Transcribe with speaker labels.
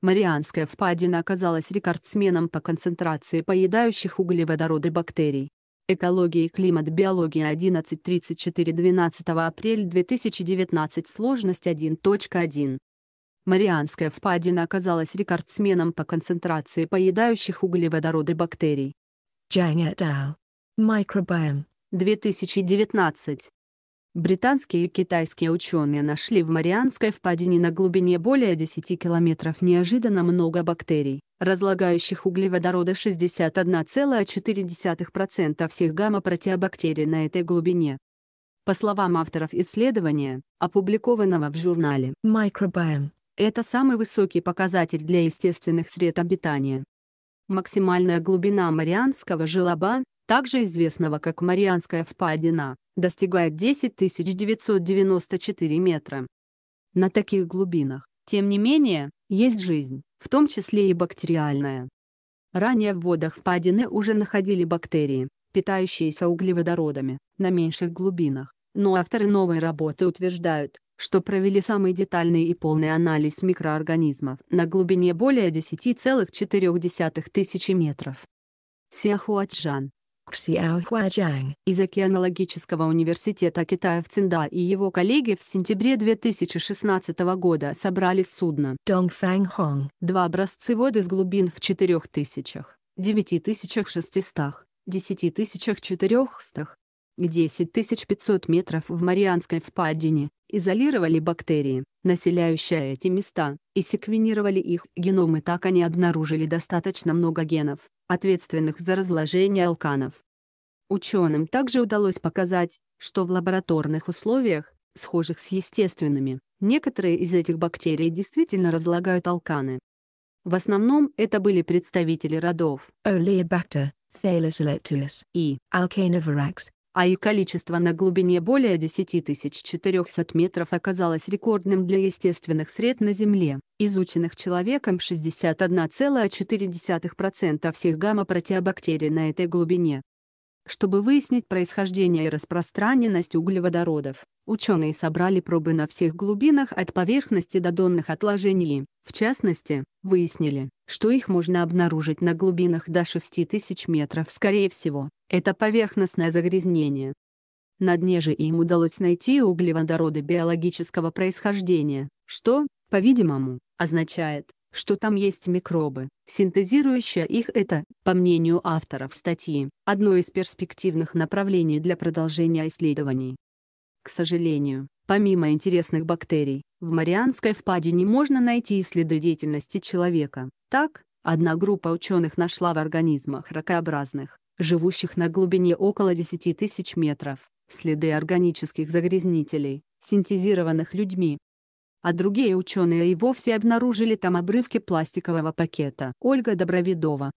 Speaker 1: Марианская впадина оказалась рекордсменом по концентрации поедающих углеводороды бактерий. Экология и климат биология 11.34 12 апреля 2019 сложность 1.1. Марианская впадина оказалась рекордсменом по концентрации поедающих углеводороды бактерий. Чайнатал. микробиом 2019. Британские и китайские ученые нашли в Марианской впадине на глубине более 10 километров неожиданно много бактерий, разлагающих углеводороды 61,4% всех гамма-протеобактерий на этой глубине. По словам авторов исследования, опубликованного в журнале Microbiome, это самый высокий показатель для естественных сред обитания. Максимальная глубина Марианского желоба также известного как Марианская впадина, достигает 10 994 метра. На таких глубинах, тем не менее, есть жизнь, в том числе и бактериальная. Ранее в водах впадины уже находили бактерии, питающиеся углеводородами, на меньших глубинах, но авторы новой работы утверждают, что провели самый детальный и полный анализ микроорганизмов на глубине более 10,4 тысячи метров. Сяхуачжан, Ксиао из Океанологического университета Китая в Цинда и его коллеги в сентябре 2016 года собрали судно Донг-Фэнг-Хонг. Два воды с глубин в 4000, 9600, 10400, 10500 метров в Марианской впадине, изолировали бактерии, населяющие эти места, и секвенировали их геномы так они обнаружили достаточно много генов, ответственных за разложение алканов. Ученым также удалось показать, что в лабораторных условиях, схожих с естественными, некоторые из этих бактерий действительно разлагают алканы. В основном это были представители родов Oleobacter, Thalassolatus и Alcanovorax, а и количество на глубине более 10 400 метров оказалось рекордным для естественных сред на Земле, изученных человеком 61,4% всех гамма-протеобактерий на этой глубине. Чтобы выяснить происхождение и распространенность углеводородов, ученые собрали пробы на всех глубинах от поверхности до донных отложений. В частности, выяснили, что их можно обнаружить на глубинах до 6000 метров. Скорее всего, это поверхностное загрязнение. На дне же им удалось найти углеводороды биологического происхождения, что, по-видимому, означает, что там есть микробы. синтезирующие их это, по мнению авторов статьи, одно из перспективных направлений для продолжения исследований. К сожалению, помимо интересных бактерий, в Марианской впадине можно найти и следы деятельности человека. Так, одна группа ученых нашла в организмах ракообразных, живущих на глубине около 10 тысяч метров, следы органических загрязнителей, синтезированных людьми, а другие ученые и вовсе обнаружили там обрывки пластикового пакета. Ольга Добровидова,